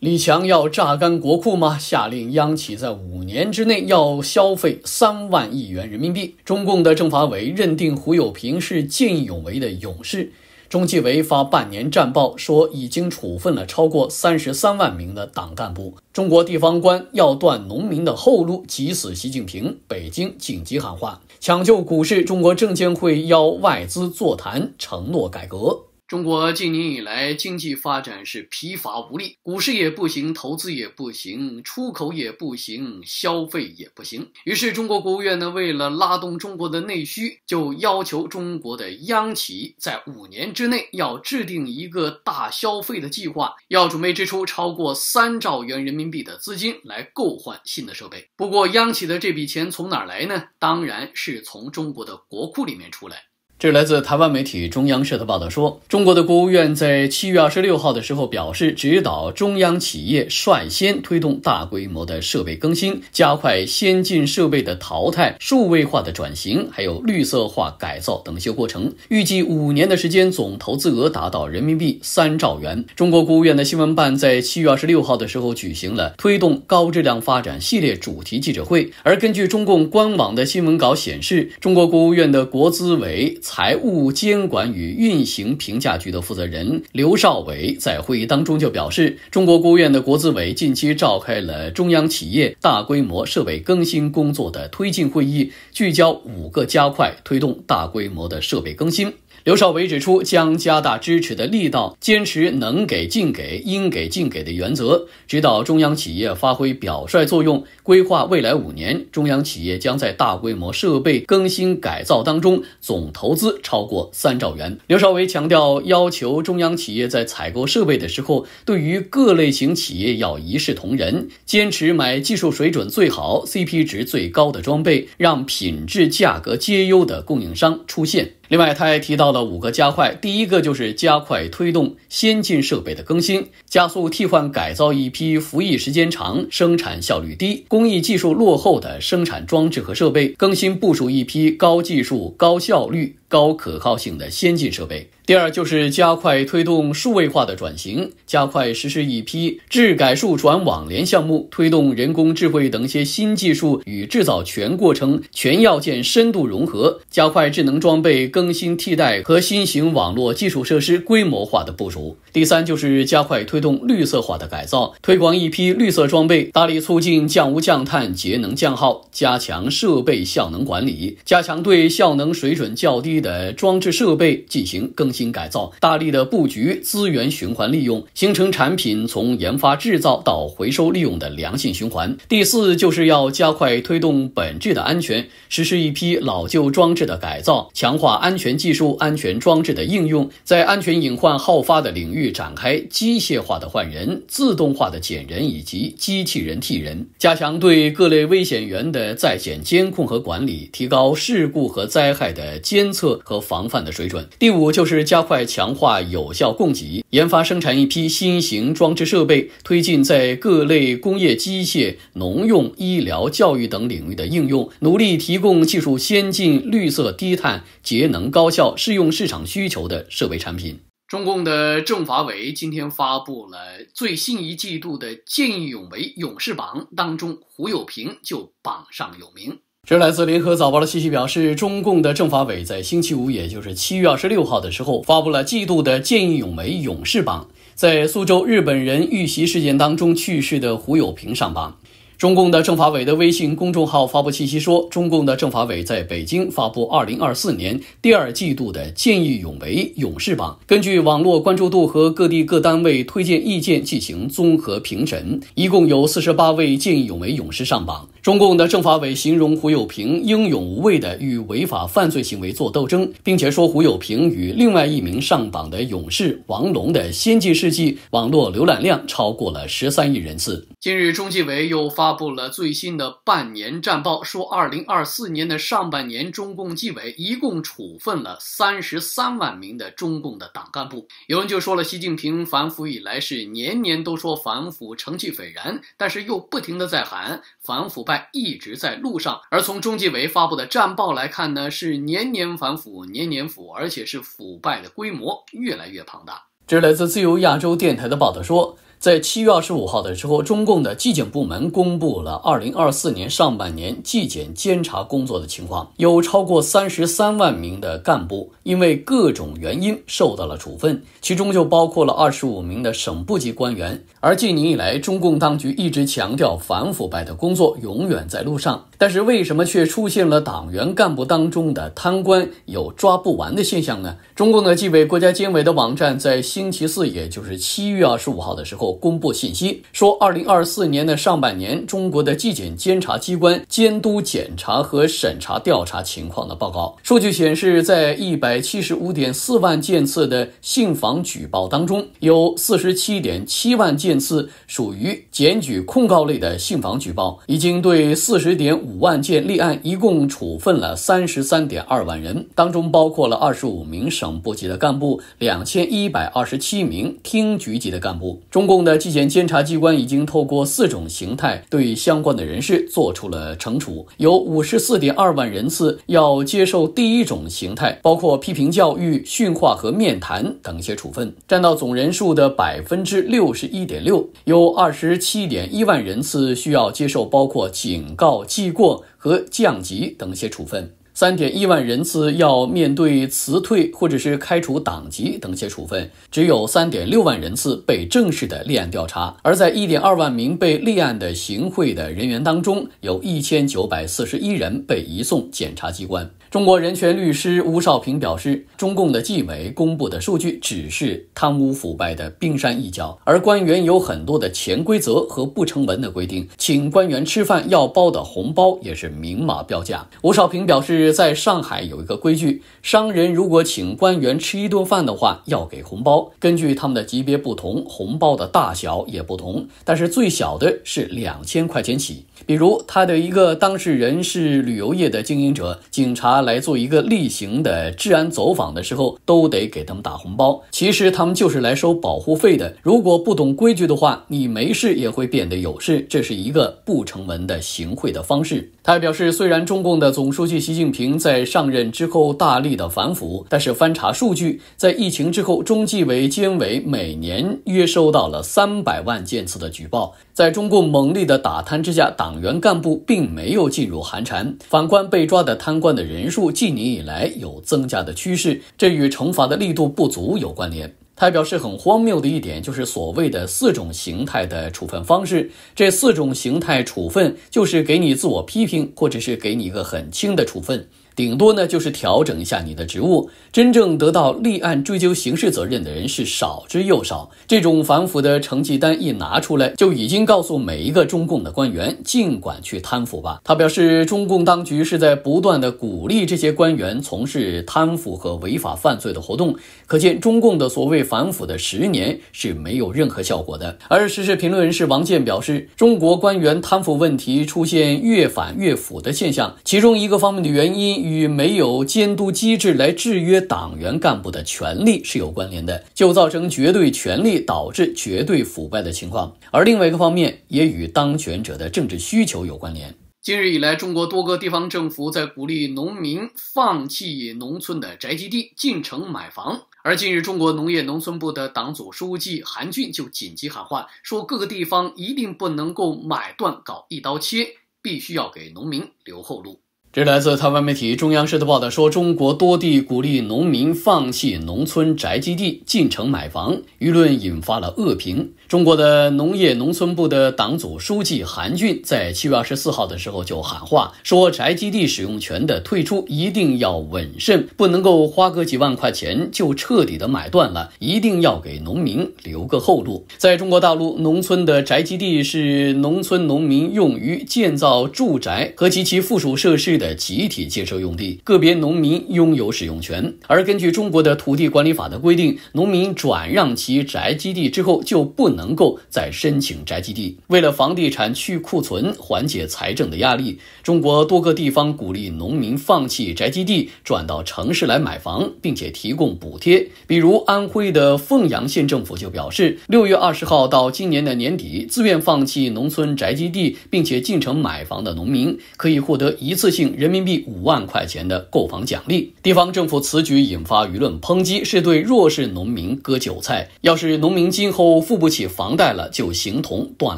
李强要榨干国库吗？下令央企在五年之内要消费三万亿元人民币。中共的政法委认定胡有平是见义勇为的勇士。中纪委发半年战报，说已经处分了超过三十三万名的党干部。中国地方官要断农民的后路，急死习近平。北京紧急喊话，抢救股市。中国证监会邀外资座谈，承诺改革。中国近年以来经济发展是疲乏无力，股市也不行，投资也不行，出口也不行，消费也不行。于是，中国国务院呢，为了拉动中国的内需，就要求中国的央企在五年之内要制定一个大消费的计划，要准备支出超过三兆元人民币的资金来购换新的设备。不过，央企的这笔钱从哪来呢？当然是从中国的国库里面出来。这是来自台湾媒体中央社的报道说，中国的国务院在七月二十六号的时候表示，指导中央企业率先推动大规模的设备更新，加快先进设备的淘汰、数位化的转型，还有绿色化改造等一些过程。预计五年的时间，总投资额达到人民币三兆元。中国国务院的新闻办在七月二十六号的时候举行了推动高质量发展系列主题记者会，而根据中共官网的新闻稿显示，中国国务院的国资委。财务监管与运行评价局的负责人刘少伟在会议当中就表示，中国国务院的国资委近期召开了中央企业大规模设备更新工作的推进会议，聚焦五个加快，推动大规模的设备更新。刘少伟指出，将加大支持的力道，坚持能给尽给、应给尽给的原则，指导中央企业发挥表率作用。规划未来五年，中央企业将在大规模设备更新改造当中，总投资超过三兆元。刘少伟强调，要求中央企业在采购设备的时候，对于各类型企业要一视同仁，坚持买技术水准最好、CP 值最高的装备，让品质、价格皆优的供应商出现。另外，他还提到了五个加快，第一个就是加快推动先进设备的更新，加速替换改造一批服役时间长、生产效率低、工艺技术落后的生产装置和设备，更新部署一批高技术、高效率、高可靠性的先进设备。第二就是加快推动数位化的转型，加快实施一批智改数转网联项目，推动人工智慧等一些新技术与制造全过程全要件深度融合，加快智能装备更新替代和新型网络基础设施规模化的部署。第三就是加快推动绿色化的改造，推广一批绿色装备，大力促进降污降碳节能降耗，加强设备效能管理，加强对效能水准较低的装置设备进行更新。新改造，大力的布局资源循环利用，形成产品从研发制造到回收利用的良性循环。第四，就是要加快推动本质的安全，实施一批老旧装置的改造，强化安全技术、安全装置的应用，在安全隐患好发的领域展开机械化的换人、自动化的减人以及机器人替人，加强对各类危险源的在线监控和管理，提高事故和灾害的监测和防范的水准。第五，就是。加快强化有效供给，研发生产一批新型装置设备，推进在各类工业机械、农用、医疗、教育等领域的应用，努力提供技术先进、绿色低碳、节能高效、适用市场需求的设备产品。中共的政法委今天发布了最新一季度的见义勇为勇士榜，当中胡有平就榜上有名。这来自联合早报的信息表示，中共的政法委在星期五，也就是七月二十六号的时候，发布了季度的见义勇为勇士榜，在苏州日本人遇袭事件当中去世的胡友平上榜。中共的政法委的微信公众号发布信息说，中共的政法委在北京发布二零二四年第二季度的见义勇为勇士榜，根据网络关注度和各地各单位推荐意见进行综合评审，一共有四十八位见义勇为勇士上榜。中共的政法委形容胡有平英勇无畏地与违法犯罪行为作斗争，并且说胡有平与另外一名上榜的勇士王龙的先进事迹，网络浏览量超过了十三亿人次。近日，中纪委又发布了最新的半年战报，说二零二四年的上半年，中共纪委一共处分了三十三万名的中共的党干部。有人就说了，习近平反腐以来是年年都说反腐成绩斐然，但是又不停的在喊反腐。一直在路上，而从中纪委发布的战报来看呢，是年年反腐，年年腐，而且是腐败的规模越来越庞大。这是来自自由亚洲电台的报道说。在七月二十五号的时候，中共的纪检部门公布了二零二四年上半年纪检监察工作的情况，有超过三十三万名的干部因为各种原因受到了处分，其中就包括了二十五名的省部级官员。而今年以来，中共当局一直强调反腐败的工作永远在路上。但是为什么却出现了党员干部当中的贪官有抓不完的现象呢？中共的纪委、国家监委的网站在星期四，也就是七月二十五号的时候，公布信息说，二零二四年的上半年，中国的纪检监察机关监督检查和审查调查情况的报告数据显示，在一百七十五点四万件次的信访举报当中，有四十七点七万件次属于检举控告类的信访举报，已经对四十点五。五万件立案，一共处分了三十三点二万人，当中包括了二十五名省部级的干部，两千一百二十七名厅局级的干部。中共的纪检监察机关已经透过四种形态对相关的人士做出了惩处，有五十四点二万人次要接受第一种形态，包括批评教育、训话和面谈等一些处分，占到总人数的百分之六十一点六。有二十七点一万人次需要接受包括警告、记。过和降级等一些处分，三点一万人次要面对辞退或者是开除党籍等一些处分，只有三点六万人次被正式的立案调查，而在一点二万名被立案的行贿的人员当中，有一千九百四十一人被移送检察机关。中国人权律师吴少平表示，中共的纪委公布的数据只是贪污腐败的冰山一角，而官员有很多的潜规则和不成文的规定。请官员吃饭要包的红包也是明码标价。吴少平表示，在上海有一个规矩，商人如果请官员吃一顿饭的话，要给红包，根据他们的级别不同，红包的大小也不同，但是最小的是两千块钱起。比如他的一个当事人是旅游业的经营者，警察来做一个例行的治安走访的时候，都得给他们打红包。其实他们就是来收保护费的。如果不懂规矩的话，你没事也会变得有事。这是一个不成文的行贿的方式。他表示，虽然中共的总书记习近平在上任之后大力的反腐，但是翻查数据，在疫情之后，中纪委、监委每年约收到了三百万件次的举报。在中共猛烈的打贪之下，打。党员干部并没有进入寒蝉，反观被抓的贪官的人数，近年以来有增加的趋势，这与惩罚的力度不足有关联。他表示，很荒谬的一点就是所谓的四种形态的处分方式，这四种形态处分就是给你自我批评，或者是给你一个很轻的处分。顶多呢就是调整一下你的职务，真正得到立案追究刑事责任的人是少之又少。这种反腐的成绩单一拿出来，就已经告诉每一个中共的官员，尽管去贪腐吧。他表示，中共当局是在不断的鼓励这些官员从事贪腐和违法犯罪的活动，可见中共的所谓反腐的十年是没有任何效果的。而时事评论人士王健表示，中国官员贪腐问题出现越反越腐的现象，其中一个方面的原因。与没有监督机制来制约党员干部的权利是有关联的，就造成绝对权力导致绝对腐败的情况。而另外一个方面也与当权者的政治需求有关联。近日以来，中国多个地方政府在鼓励农民放弃农村的宅基地进城买房。而近日，中国农业农村部的党组书记韩俊就紧急喊话，说各个地方一定不能够买断搞一刀切，必须要给农民留后路。这来自台湾媒体中央社的报道，说中国多地鼓励农民放弃农村宅基地进城买房，舆论引发了恶评。中国的农业农村部的党组书记韩俊在七月二十四号的时候就喊话，说宅基地使用权的退出一定要稳慎，不能够花个几万块钱就彻底的买断了，一定要给农民留个后路。在中国大陆，农村的宅基地是农村农民用于建造住宅和及其附属设施。的集体建设用地，个别农民拥有使用权。而根据中国的土地管理法的规定，农民转让其宅基地之后，就不能够再申请宅基地。为了房地产去库存、缓解财政的压力，中国多个地方鼓励农民放弃宅基地，转到城市来买房，并且提供补贴。比如安徽的凤阳县政府就表示，六月二十号到今年的年底，自愿放弃农村宅基地并且进城买房的农民，可以获得一次性。人民币五万块钱的购房奖励，地方政府此举引发舆论抨击，是对弱势农民割韭菜。要是农民今后付不起房贷了，就形同断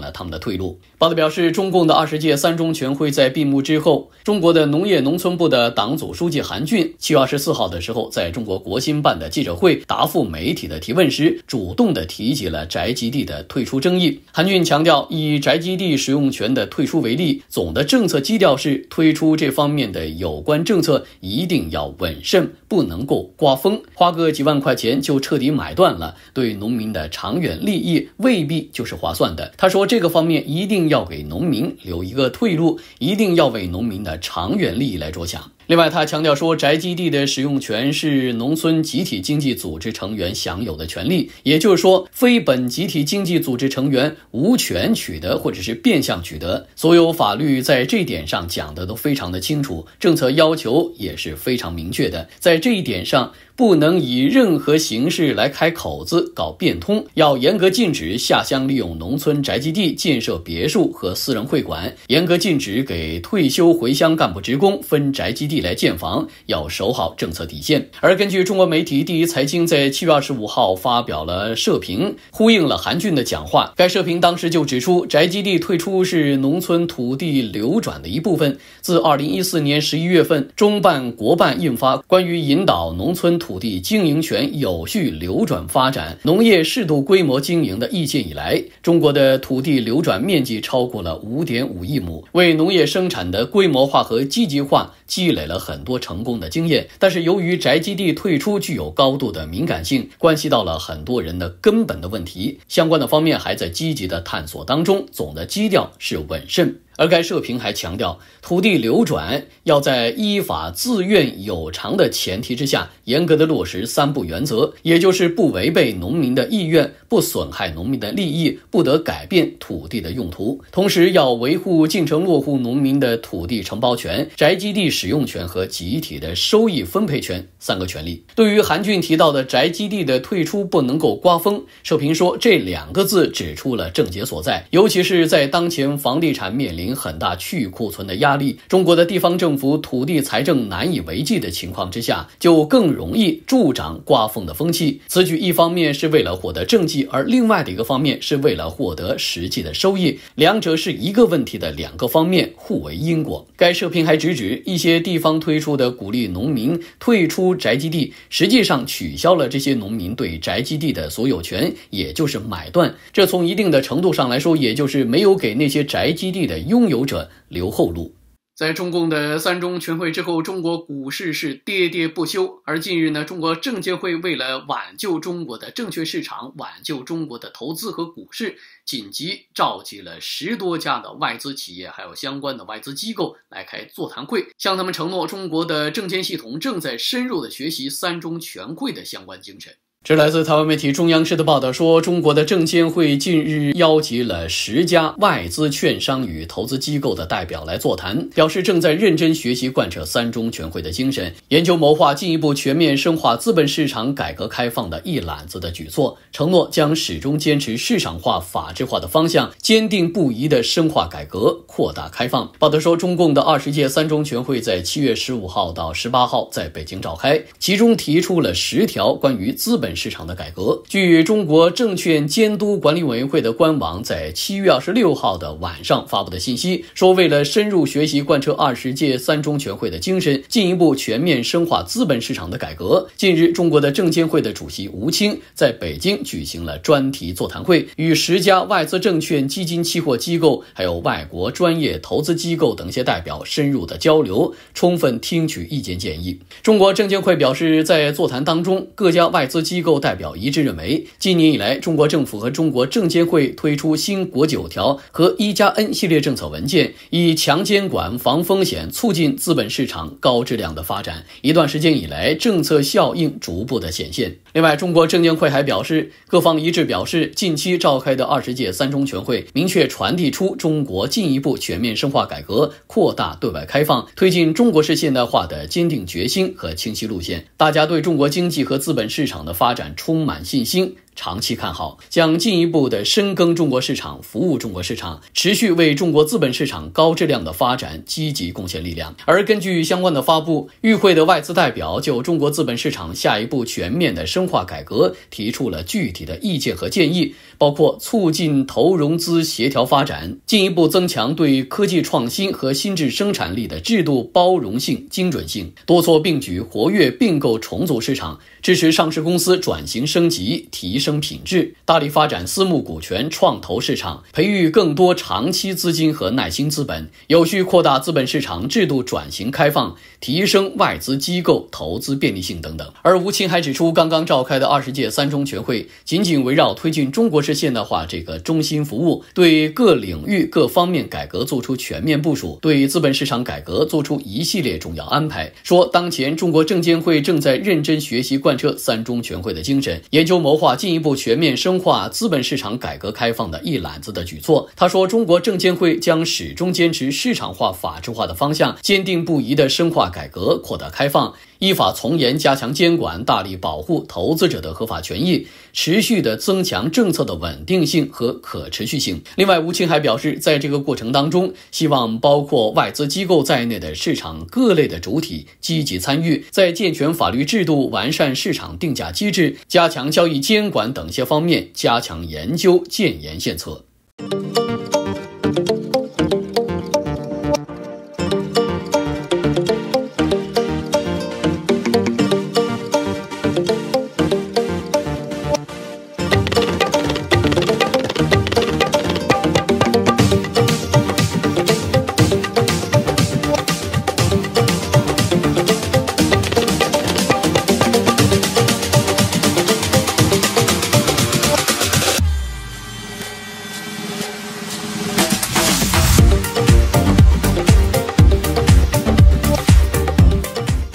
了他们的退路。报道表示，中共的二十届三中全会在闭幕之后，中国的农业农村部的党组书记韩俊七月二十四号的时候，在中国国新办的记者会答复媒体的提问时，主动的提及了宅基地的退出争议。韩俊强调，以宅基地使用权的退出为例，总的政策基调是推出这方。方面的有关政策一定要稳慎，不能够刮风，花个几万块钱就彻底买断了，对农民的长远利益未必就是划算的。他说，这个方面一定要给农民留一个退路，一定要为农民的长远利益来着想。另外，他强调说，宅基地的使用权是农村集体经济组织成员享有的权利，也就是说，非本集体经济组织成员无权取得或者是变相取得。所有法律在这一点上讲的都非常的清楚，政策要求也是非常明确的。在这一点上。不能以任何形式来开口子搞变通，要严格禁止下乡利用农村宅基地建设别墅和私人会馆，严格禁止给退休回乡干部职工分宅基地来建房，要守好政策底线。而根据中国媒体《第一财经》在七月二十五号发表了社评，呼应了韩俊的讲话。该社评当时就指出，宅基地退出是农村土地流转的一部分，自二零一四年十一月份中办国办印发关于引导农村土土地经营权有序流转发展农业适度规模经营的意见以来，中国的土地流转面积超过了五点五亿亩，为农业生产的规模化和积极化积累了很多成功的经验。但是，由于宅基地退出具有高度的敏感性，关系到了很多人的根本的问题，相关的方面还在积极的探索当中，总的基调是稳慎。而该社评还强调，土地流转要在依法、自愿、有偿的前提之下，严格的落实三不原则，也就是不违背农民的意愿，不损害农民的利益，不得改变土地的用途。同时，要维护进城落户农民的土地承包权、宅基地使用权和集体的收益分配权三个权利。对于韩俊提到的宅基地的退出不能够刮风，社评说这两个字指出了症结所在，尤其是在当前房地产面临。很大去库存的压力，中国的地方政府土地财政难以为继的情况之下，就更容易助长刮风的风气。此举一方面是为了获得政绩，而另外的一个方面是为了获得实际的收益，两者是一个问题的两个方面，互为因果。该社评还直指一些地方推出的鼓励农民退出宅基地，实际上取消了这些农民对宅基地的所有权，也就是买断。这从一定的程度上来说，也就是没有给那些宅基地的优。拥有者留后路。在中共的三中全会之后，中国股市是跌跌不休。而近日呢，中国证监会为了挽救中国的证券市场、挽救中国的投资和股市，紧急召集了十多家的外资企业，还有相关的外资机构来开座谈会，向他们承诺，中国的证监系统正在深入的学习三中全会的相关精神。这来自台湾媒体中央社的报道说，中国的证监会近日邀集了十家外资券商与投资机构的代表来座谈，表示正在认真学习贯彻三中全会的精神，研究谋划进一步全面深化资本市场改革开放的一揽子的举措，承诺将始终坚持市场化、法治化的方向，坚定不移地深化改革、扩大开放。报道说，中共的二十届三中全会在七月十五号到十八号在北京召开，其中提出了十条关于资本。市场的改革。据中国证券监督管理委员会的官网在七月二十六号的晚上发布的信息说，为了深入学习贯彻二十届三中全会的精神，进一步全面深化资本市场的改革，近日中国的证监会的主席吴清在北京举行了专题座谈会，与十家外资证券、基金、期货机构，还有外国专业投资机构等一些代表深入的交流，充分听取意见建议。中国证监会表示，在座谈当中，各家外资机机构代表一致认为，今年以来，中国政府和中国证监会推出新国九条和一加 N 系列政策文件，以强监管、防风险、促进资本市场高质量的发展。一段时间以来，政策效应逐步的显现。另外，中国证监会还表示，各方一致表示，近期召开的二十届三中全会明确传递出中国进一步全面深化改革、扩大对外开放、推进中国式现代化的坚定决心和清晰路线。大家对中国经济和资本市场的发发展充满信心。长期看好，将进一步的深耕中国市场，服务中国市场，持续为中国资本市场高质量的发展积极贡献力量。而根据相关的发布，与会的外资代表就中国资本市场下一步全面的深化改革提出了具体的意见和建议，包括促进投融资协调发展，进一步增强对科技创新和新质生产力的制度包容性、精准性，多措并举活跃并购重组市场，支持上市公司转型升级提。升品质，大力发展私募股权创投市场，培育更多长期资金和耐心资本，有序扩大资本市场制度转型开放，提升外资机构投资便利性等等。而吴清还指出，刚刚召开的二十届三中全会，紧紧围绕推进中国式现代化这个中心服务，对各领域各方面改革做出全面部署，对资本市场改革做出一系列重要安排。说，当前中国证监会正在认真学习贯彻三中全会的精神，研究谋划进。一步全面深化资本市场改革开放的一揽子的举措。他说，中国证监会将始终坚持市场化、法治化的方向，坚定不移地深化改革、扩大开放。依法从严加强监管，大力保护投资者的合法权益，持续的增强政策的稳定性和可持续性。另外，吴清还表示，在这个过程当中，希望包括外资机构在内的市场各类的主体积极参与，在健全法律制度、完善市场定价机制、加强交易监管等些方面，加强研究建言献策。